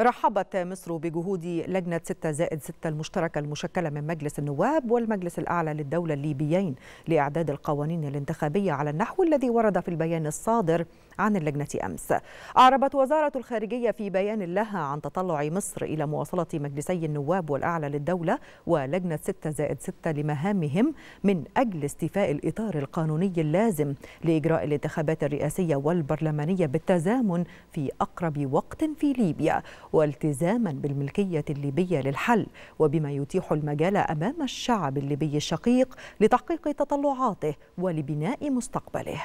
رحبت مصر بجهود لجنة 6 زائد 6 المشتركة المشكلة من مجلس النواب والمجلس الأعلى للدولة الليبيين لإعداد القوانين الانتخابية على النحو الذي ورد في البيان الصادر عن اللجنة أمس أعربت وزارة الخارجية في بيان لها عن تطلع مصر إلى مواصلة مجلسي النواب والأعلى للدولة ولجنة 6 زائد 6 لمهامهم من أجل استيفاء الإطار القانوني اللازم لإجراء الانتخابات الرئاسية والبرلمانية بالتزامن في أقرب وقت في ليبيا والتزاما بالملكية الليبية للحل وبما يتيح المجال أمام الشعب الليبي الشقيق لتحقيق تطلعاته ولبناء مستقبله